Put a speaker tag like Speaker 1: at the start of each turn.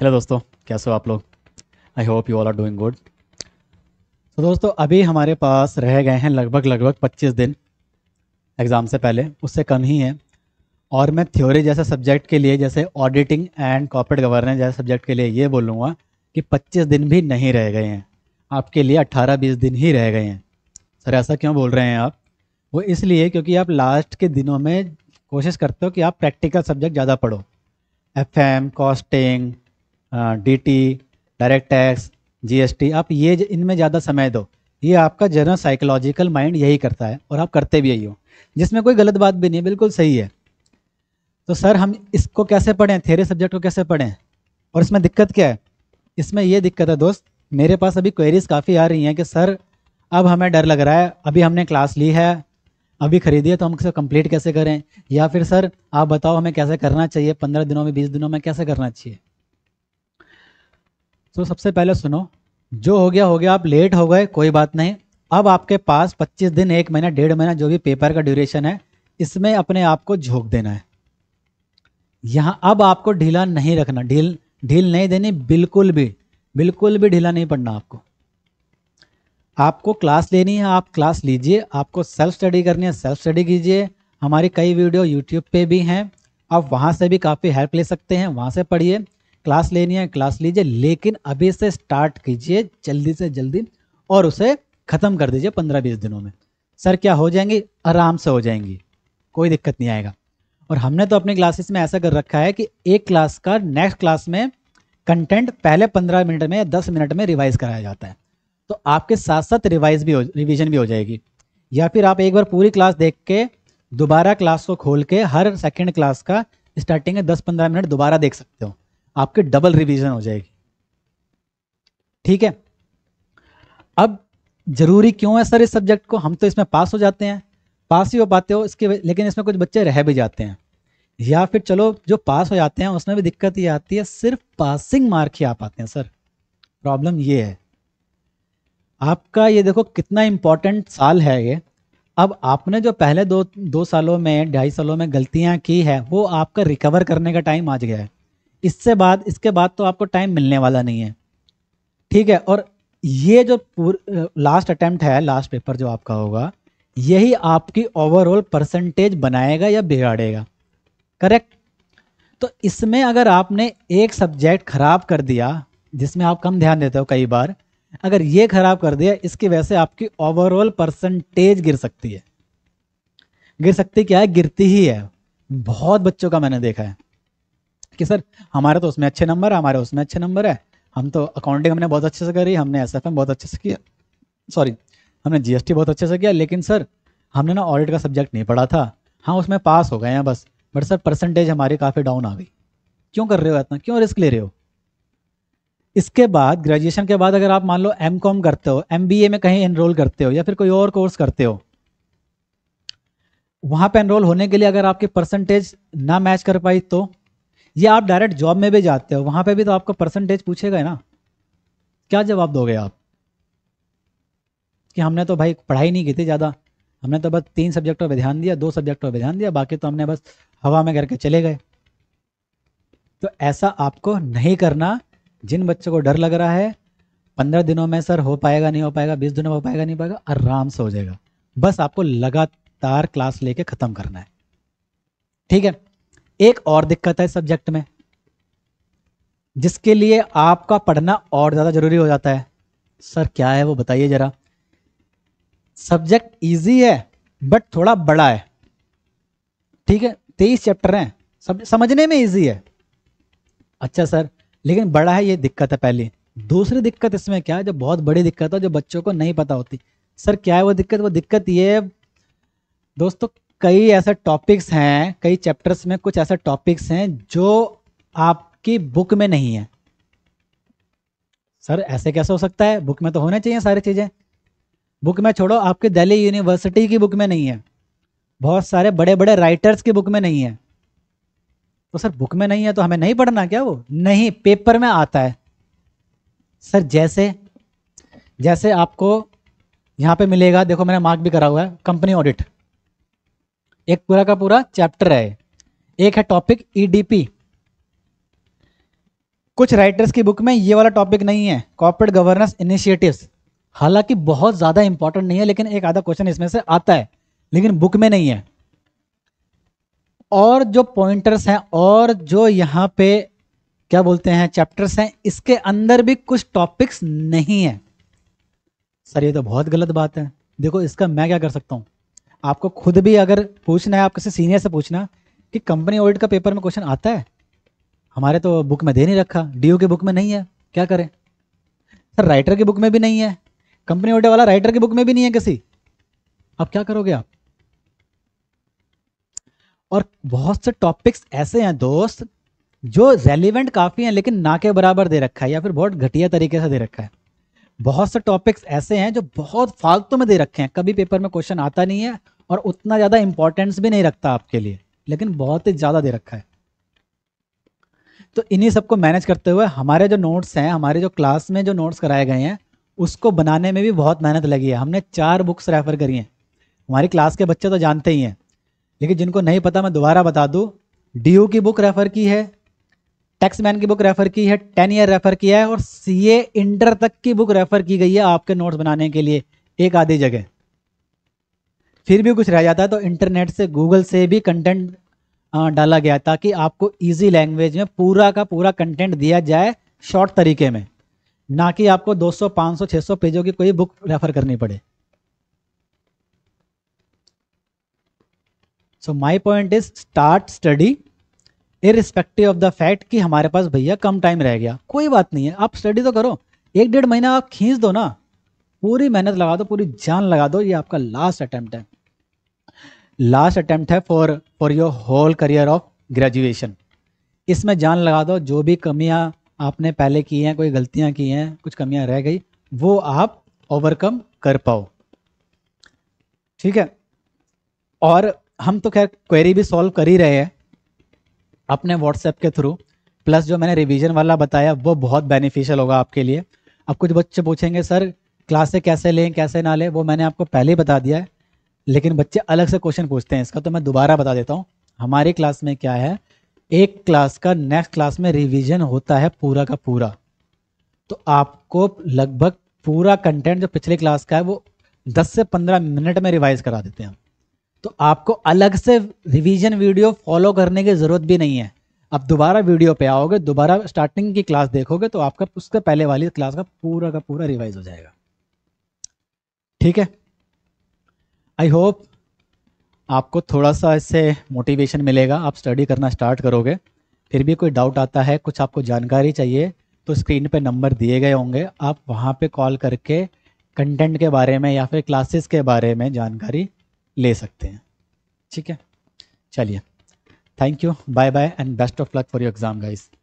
Speaker 1: hello दोस्तों कैसे हो आप लोग I hope you all are doing good तो दोस्तों अभी हमारे पास रह गए हैं लगभग लगभग 25 दिन एग्ज़ाम से पहले उससे कम ही है और मैं थ्योरी जैसे सब्जेक्ट के लिए जैसे ऑडिटिंग एंड कॉपरेट गवर्नेंस जैसे सब्जेक्ट के लिए ये बोलूँगा कि 25 दिन भी नहीं रह गए हैं आपके लिए 18-20 दिन ही रह गए हैं सर ऐसा क्यों बोल रहे हैं आप वो इसलिए क्योंकि आप लास्ट के दिनों में कोशिश करते हो कि आप प्रैक्टिकल सब्जेक्ट ज़्यादा पढ़ो F M costing D direct tax GST आप ये इनमें ज़्यादा समय दो ये आपका जनरल साइकोलॉजिकल माइंड यही करता है और आप करते भी यही हो जिसमें कोई गलत बात भी नहीं बिल्कुल सही है तो सर हम इसको कैसे पढ़ें थेरे सब्जेक्ट को कैसे पढ़ें और इसमें दिक्कत क्या है इसमें यह दिक्कत है दोस्त मेरे पास अभी क्वेरीज काफ़ी आ रही हैं कि सर अब हमें डर लग रहा है अभी हमने क्लास ली है अभी खरीदी है तो हम कंप्लीट कैसे करें या फिर सर आप बताओ हमें कैसे करना चाहिए पंद्रह दिनों में बीस दिनों में कैसे करना चाहिए तो सबसे पहले सुनो जो हो गया हो गया आप लेट हो गए कोई बात नहीं अब आपके पास 25 दिन एक महीना डेढ़ महीना जो भी पेपर का ड्यूरेशन है इसमें अपने आप को झोंक देना है यहाँ अब आपको ढीला नहीं रखना ढील ढील नहीं देनी बिल्कुल भी बिल्कुल भी ढीला नहीं पड़ना आपको आपको क्लास लेनी है आप क्लास लीजिए आपको सेल्फ स्टडी करनी है सेल्फ स्टडी कीजिए हमारी कई वीडियो यूट्यूब पे भी हैं आप वहाँ से भी काफ़ी हेल्प ले सकते हैं वहाँ से पढ़िए क्लास लेनी है क्लास लीजिए लेकिन अभी से स्टार्ट कीजिए जल्दी से जल्दी और उसे ख़त्म कर दीजिए पंद्रह बीस दिनों में सर क्या हो जाएंगी आराम से हो जाएंगी कोई दिक्कत नहीं आएगा और हमने तो अपनी क्लासेस में ऐसा कर रखा है कि एक क्लास का नेक्स्ट क्लास में कंटेंट पहले पंद्रह मिनट में या दस मिनट में रिवाइज कराया जाता है तो आपके साथ साथ रिवाइज भी हो रिविजन भी हो जाएगी या फिर आप एक बार पूरी क्लास देख के दोबारा क्लास को खोल के हर सेकेंड क्लास का स्टार्टिंग है दस पंद्रह मिनट दोबारा देख सकते हो आपकी डबल रिवीजन हो जाएगी ठीक है अब जरूरी क्यों है सर इस सब्जेक्ट को हम तो इसमें पास हो जाते हैं पास ही हो पाते हो इसके लेकिन इसमें कुछ बच्चे रह भी जाते हैं या फिर चलो जो पास हो जाते हैं उसमें भी दिक्कत ये आती है सिर्फ पासिंग मार्क ही आ पाते हैं सर प्रॉब्लम ये है आपका ये देखो कितना इम्पोर्टेंट साल है ये अब आपने जो पहले दो दो सालों में ढाई सालों में गलतियां की है वो आपका रिकवर करने का टाइम आ गया है इससे बाद इसके बाद तो आपको टाइम मिलने वाला नहीं है ठीक है और ये जो लास्ट अटेम्प्ट है लास्ट पेपर जो आपका होगा यही आपकी ओवरऑल परसेंटेज बनाएगा या बिगाड़ेगा करेक्ट तो इसमें अगर आपने एक सब्जेक्ट खराब कर दिया जिसमें आप कम ध्यान देते हो कई बार अगर ये खराब कर दिया इसकी वजह से आपकी ओवरऑल परसेंटेज गिर सकती है गिर सकती क्या है गिरती ही है बहुत बच्चों का मैंने देखा है कि सर हमारे तो उसमें अच्छे नंबर है हमारे उसमें अच्छे नंबर है हम तो अकाउंटिंग हमने बहुत अच्छे से करी हमने एस बहुत अच्छे से किया सॉरी हमने टी बहुत अच्छे से किया लेकिन सर हमने ना ऑडिट का सब्जेक्ट नहीं पढ़ा था हाँ उसमें पास हो गए हैं बस बट सर परसेंटेज हमारी काफ़ी डाउन आ गई क्यों कर रहे हो इतना क्यों रिस्क ले रहे हो इसके बाद ग्रेजुएशन के बाद अगर आप मान लो एम कॉम करते हो एम बी ए में कहीं एनरोल करते हो या फिर कोई और कोर्स करते हो वहाँ पे एनरोल होने के लिए अगर आपकी परसेंटेज ना मैच कर पाई तो ये आप डायरेक्ट जॉब में भी जाते हो वहां पे भी तो आपका परसेंटेज पूछेगा ना क्या जवाब दोगे आप कि हमने तो भाई पढ़ाई नहीं की थी ज़्यादा हमने तो बस तीन सब्जेक्टों पर ध्यान दिया दो सब्जेक्टों पर ध्यान दिया बाकी तो हमने बस हवा में करके चले गए तो ऐसा आपको नहीं करना जिन बच्चों को डर लग रहा है पंद्रह दिनों में सर हो पाएगा नहीं हो पाएगा बीस दिनों में हो पाएगा नहीं पाएगा आराम से हो जाएगा बस आपको लगातार क्लास लेके ख़त्म करना है ठीक है एक और दिक्कत है सब्जेक्ट में जिसके लिए आपका पढ़ना और ज़्यादा ज़रूरी हो जाता है सर क्या है वो बताइए ज़रा सब्जेक्ट इजी है बट थोड़ा बड़ा है ठीक है तेईस चैप्टर हैं सब समझने में इजी है अच्छा सर लेकिन बड़ा है ये दिक्कत है पहली दूसरी दिक्कत इसमें क्या है जो बहुत बड़ी दिक्कत है जो बच्चों को नहीं पता होती सर क्या है वो दिक्कत वो दिक्कत ये है दोस्तों कई ऐसे टॉपिक्स हैं कई चैप्टर्स में कुछ ऐसे टॉपिक्स हैं जो आपकी बुक में नहीं है सर ऐसे कैसे हो सकता है बुक में तो होना चाहिए सारी चीज़ें बुक में छोड़ो आपके दिल्ली यूनिवर्सिटी की बुक में नहीं है बहुत सारे बड़े बड़े राइटर्स की बुक में नहीं है तो सर बुक में नहीं है तो हमें नहीं पढ़ना क्या वो नहीं पेपर में आता है सर जैसे जैसे आपको यहाँ पे मिलेगा देखो मैंने मार्क भी करा हुआ है कंपनी ऑडिट एक पूरा का पूरा चैप्टर है एक है टॉपिक ईडीपी e कुछ राइटर्स की बुक में ये वाला टॉपिक नहीं है कॉर्पोरेट गवर्नेंस इनिशिएटिव्स हालांकि बहुत ज़्यादा इंपॉर्टेंट नहीं है लेकिन एक आधा क्वेश्चन इसमें से आता है लेकिन बुक में नहीं है और जो पॉइंटर्स हैं और जो यहाँ पे क्या बोलते हैं चैप्टर्स हैं इसके अंदर भी कुछ टॉपिक्स नहीं है सर ये तो बहुत गलत बात है देखो इसका मैं क्या कर सकता हूँ आपको खुद भी अगर पूछना है आप किसी सीनियर से पूछना कि कंपनी ऑडिट का पेपर में क्वेश्चन आता है हमारे तो बुक में दे नहीं रखा डी की बुक में नहीं है क्या करें सर राइटर की बुक में भी नहीं है कंपनी ऑडिट वाला राइटर की बुक में भी नहीं है किसी अब क्या करोगे आप और बहुत से टॉपिक्स ऐसे हैं दोस्त जो रेलिवेंट काफ़ी हैं लेकिन ना के बराबर दे रखा है या फिर बहुत घटिया तरीके से दे रखा है बहुत से टॉपिक्स ऐसे हैं जो बहुत फालतू में दे रखे हैं कभी पेपर में क्वेश्चन आता नहीं है और उतना ज़्यादा इंपॉर्टेंस भी नहीं रखता आपके लिए लेकिन बहुत ही ज़्यादा दे रखा है तो इन्हीं सबको मैनेज करते हुए हमारे जो नोट्स हैं हमारे जो क्लास में जो नोट्स कराए गए हैं उसको बनाने में भी बहुत मेहनत लगी है हमने चार बुक्स रेफ़र करी हैं हमारी क्लास के बच्चे तो जानते ही हैं लेकिन जिनको नहीं पता मैं दोबारा बता दूँ डी की बुक रेफ़र की है मैन की बुक रेफ़र की है टेन ईयर रेफ़र किया है और सी इंटर तक की बुक रेफ़र की गई है आपके नोट्स बनाने के लिए एक आधी जगह फिर भी कुछ रह जाता है तो इंटरनेट से गूगल से भी कंटेंट डाला गया ताकि आपको इजी लैंग्वेज में पूरा का पूरा कंटेंट दिया जाए शॉर्ट तरीके में ना कि आपको 200, 500, 600 पेजों की कोई बुक रेफर करनी पड़े so my point is start study irrespective of the fact कि हमारे पास भैया कम टाइम रह गया कोई बात नहीं है आप स्टडी तो करो एक डेढ़ महीना आप खींच दो ना पूरी मेहनत लगा दो पूरी जान लगा दो ये आपका लास्ट अटैम्प्ट है लास्ट अटैम्प्ट है for for your whole career of graduation इसमें जान लगा दो जो भी कमियां आपने पहले की हैं कोई गलतियां की हैं कुछ कमियां रह गई वो आप ओवरकम कर पाओ ठीक है और हम तो खैर क्वेरी भी सॉल्व कर ही रहे हैं अपने व्हाट्सएप के थ्रू प्लस जो मैंने रिवीजन वाला बताया वो बहुत बेनिफिशियल होगा आपके लिए अब कुछ बच्चे पूछेंगे सर क्लासे कैसे लें कैसे ना लें वो मैंने आपको पहले ही बता दिया है लेकिन बच्चे अलग से क्वेश्चन पूछते हैं इसका तो मैं दोबारा बता देता हूँ हमारी क्लास में क्या है एक क्लास का नेक्स्ट क्लास में रिवीजन होता है पूरा का पूरा तो आपको लगभग पूरा कंटेंट जो पिछले क्लास का है वो 10 से 15 मिनट में रिवाइज करा देते हैं तो आपको अलग से रिवीजन वीडियो फॉलो करने की ज़रूरत भी नहीं है आप दोबारा वीडियो पे आओगे दोबारा स्टार्टिंग की क्लास देखोगे तो आपका उसके पहले वाली क्लास का पूरा का पूरा रिवाइज हो जाएगा ठीक है आई होप आपको थोड़ा सा इससे मोटिवेशन मिलेगा आप स्टडी करना स्टार्ट करोगे फिर भी कोई डाउट आता है कुछ आपको जानकारी चाहिए तो स्क्रीन पे नंबर दिए गए होंगे आप वहाँ पे कॉल करके कंटेंट के बारे में या फिर क्लासेस के बारे में जानकारी ले सकते हैं ठीक है चलिए thank you bye bye and best of luck for your exam guys